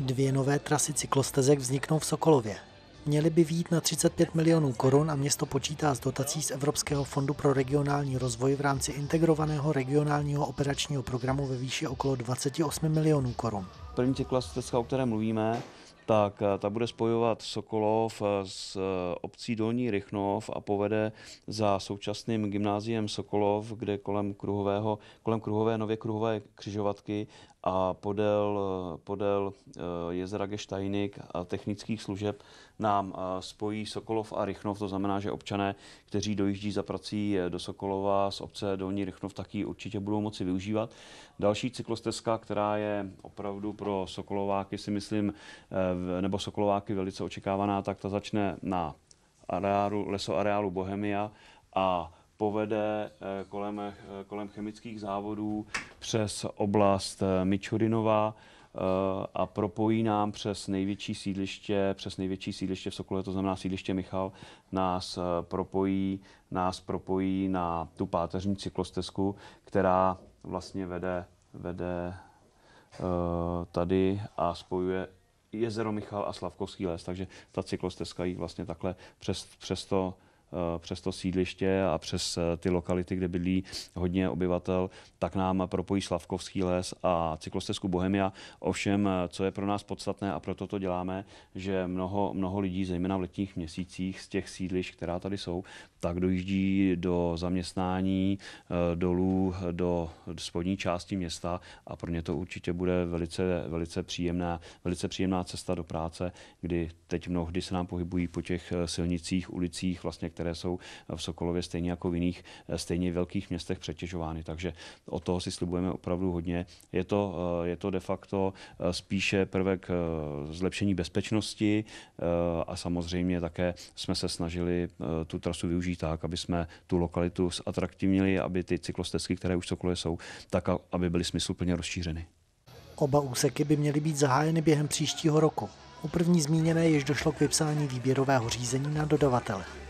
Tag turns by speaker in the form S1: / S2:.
S1: Dvě nové trasy cyklostezek vzniknou v Sokolově. Měly by výjít na 35 milionů korun a město počítá s dotací z Evropského fondu pro regionální rozvoj v rámci integrovaného regionálního operačního programu ve výši okolo 28 milionů korun.
S2: První cyklostezka, o které mluvíme, tak eh, ta bude spojovat Sokolov eh, s eh, obcí Dolní Rychnov a povede za současným gymnáziem Sokolov, kde kolem kruhového, kolem kruhové, nově kruhové křižovatky a podél, podél jezera Geštajnik a technických služeb nám spojí Sokolov a Rychnov, to znamená, že občané, kteří dojíždí za prací do Sokolova z obce Dolní Rychnov, taky určitě budou moci využívat. Další cyklostezka, která je opravdu pro Sokolováky, si myslím, nebo Sokolováky velice očekávaná, tak ta začne na areálu, lesoareálu Bohemia a povede eh, kolem, eh, kolem chemických závodů přes oblast eh, Mičurinova a propojí nám přes největší sídliště, přes největší sídliště v Sokole, to znamená sídliště Michal, nás propojí, nás propojí na tu páteřní cyklostezku, která vlastně vede, vede tady a spojuje Jezero Michal a Slavkovský les, takže ta cyklostezka jí vlastně takhle přes, přes to Eh, přes to sídliště a přes eh, ty lokality, kde bydlí hodně obyvatel, tak nám propojí Slavkovský les a cyklostezku Bohemia. Ovšem, eh, co je pro nás podstatné a proto to děláme, že mnoho, mnoho lidí, zejména v letních měsících z těch sídlišť, která tady jsou, tak dojíždí do zaměstnání dolů do spodní části města a pro ně to určitě bude velice, velice, příjemná, velice příjemná cesta do práce, kdy teď mnohdy se nám pohybují po těch silnicích, ulicích, vlastně, které jsou v Sokolově stejně jako v jiných eh, stejně velkých městech přetěžovány. Takže o toho si slibujeme opravdu hodně. Je to, eh, je to de facto eh, spíše prvek zlepšení bezpečnosti a samozřejmě také jsme se snažili tu trasu využít tak, aby jsme tu lokalitu zatraktivnili, aby ty cyklostezky, které už v Sokolově jsou, tak aby byly smysluplně rozšířeny.
S1: Oba úseky by měly být zahájeny během příštího roku. U první zmíněné již došlo k vypsání výběrového řízení na dodavatele.